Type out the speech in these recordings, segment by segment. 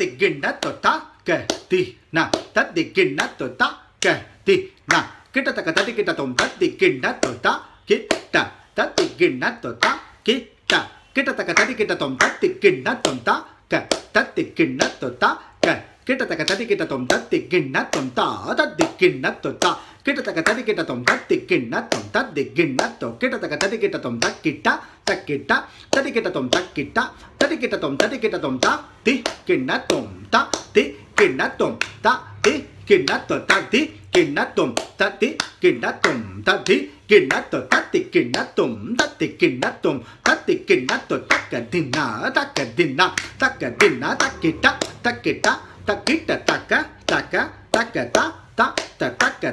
திக்கிண்ண தொட்டா கத்தி ந தத்திக்கிண்ண தொட்டா கத்தி ந கிட்டத்தக்க தத்தி கிட்ட தொம் தத்திக்கிண்ண தொட்டா கிட்ட தத்திக்கிண்ண தொட்டா கிட்ட கிட்டத்தக்க தத்தி கிட்ட தொம் தத்திக்கிண்ண தொண்டா க தத்திக்கிண்ண தொட்டா க கிட்டத்தக்க தத்தி கிட்ட தொம் தத்திக்கிண்ண தொண்டா தத்திக்கிண்ண தொட்டா கிட்டத்தக்க ததி கிட்ட தொம் தத்தி கிண்ண தொம் தத்தி கிண்ண தொ கிட்டத்தக்க ததி கிட்ட தொம் தக்கிட்டா தக்கிட்டா ததி கிட்ட தொம் தக்கிட்டா tadi kita tom tadi kita tom ta ti kena tom ta ti kena tom ta ti kena tom ta ti kena tom ta ti kena tom ta ti kena tom ta ti kena tom ta ti kena tom ta ti kena tom ta ke dina ta ke dina ta ke dina ta kita ta kita ta kita ta ke ta ke ta ke ta now, ta ta ka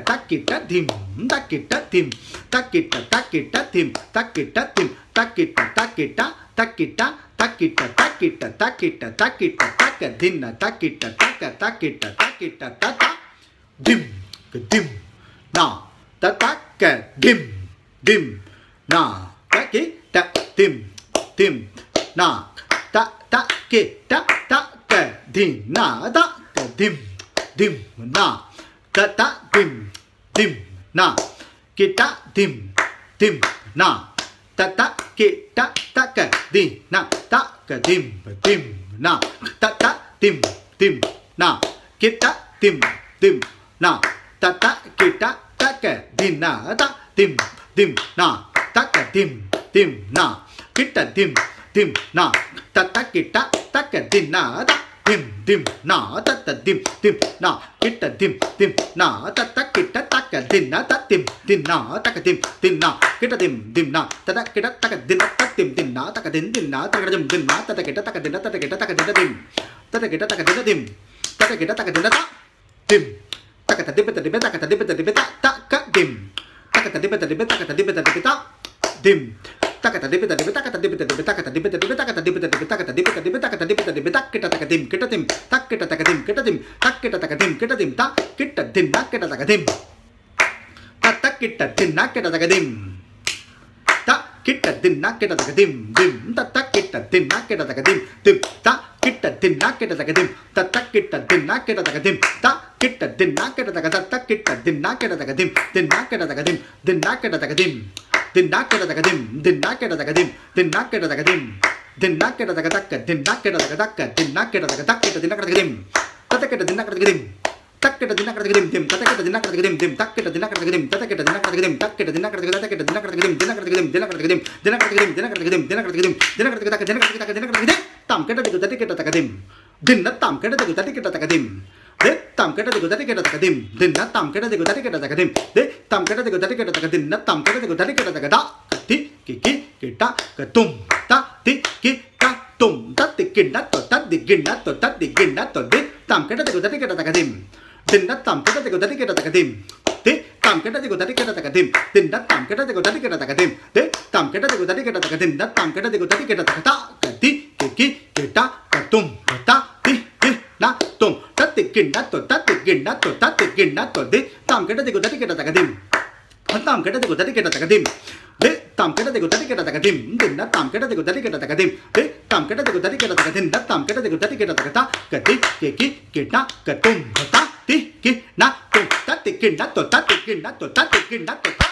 dim dim na ta ki ta dim dim na ta ta ki ta ta ka dim na ta ka dim dim na. Nah. Kata dim dim na. Kita dim dim na. ta ta kita ta ka di na. ta ka dim dim na. ta ta dim dim na. Kita dim dim na. ta ta kita ta ka di na. Ta dim dim na. ta Taka dim dim na. Kita dim dim na. ta ta kita ta ka di na. Ta dim dim na ta ta dim dim na kita dim dim na ta ta kita taka din na ta dim din na ta, taka dim din na kita dim dim na ta ta kita taka din na ta dim din na taka din din na taka dim din na ta ta kita taka din na ta ta ta, taka din na dim ta ta ta, taka din na dim ta ta ta, taka din na ta dim taka ta dim ta dim taka ta dim ta dim ta ta ka dim taka ta dim ta dim taka ta dim ta dim ta dim takata dipita dipita takata dipita dipita takata dipita dipita takata dipita dipita takata dipita dipita takata dipita dipita kita takadim kita tim tak kita takadim kita tim tak kita takadim kita tim tak kita dim nak kita takadim tak tak kita dim nak kita takadim tak kita dim nak kita takadim dim tak tak kita dim nak kita takadim dim tak kita dim nak kita takadim tak tak kita dim nak kita takadim tak kita dim nak kita takadim tak kita dim nak kita takadim dim nak kita takadim dim nak kita takadim Dindakkadadakadim, dindakkadadakadim, dindakkadadakadim, dindakkadadakadakka, dindakkadadakadakka, dindakkadadakadakka, dindakkadakadim, tatakada dindakkadakadim, takkada dindakkadakadim, dim, tatakada dindakkadakadim, dim, dim, dim, dim dim, dim dim, dim, dim, dim, dim, dim, dim, dim, dim, dim, dim, dim, dim, dim, takkada dindakkadakadim, tatakada dindakkadakadim, takkada dindakkadakadim, dindakkadakadim, dindakkadakadim, dindakkadakadim, dim, dindakkadakadim, dindakkadakadim, dindakkadakadakka, dindakkadakadakka, dindakkadakadakka, tam kada dikadakadakadim, dinna tam kada dikadakadakka, dindakkadakadakka, tamkata de godate kata takadim din na tamkata de godate kata takadim de tamkata de godate kata takadim na tamkata de godate kata takada ti ki ki kita katum ta ti ki ta tum ta ti kinda to ta di ginda to ta di ginda to di tamkata de godate kata takadim din na tamkata de godate kata takadim ti tamkata de godate kata takadim din na tamkata de godate kata takadim de tamkata de godate kata takadim na tamkata de godate kata takata gindato dati gindato dati gindato di tam kata dego dati kata takadim tam kata dego dati kata takadim de tam kata dego dati kata takadim de na tam kata dego dati kata takadim de tam kata dego dati kata takadim na tam kata dego dati kata takata kati keki kita katum hata ti ki na tum dati gindato dati gindato dati gindato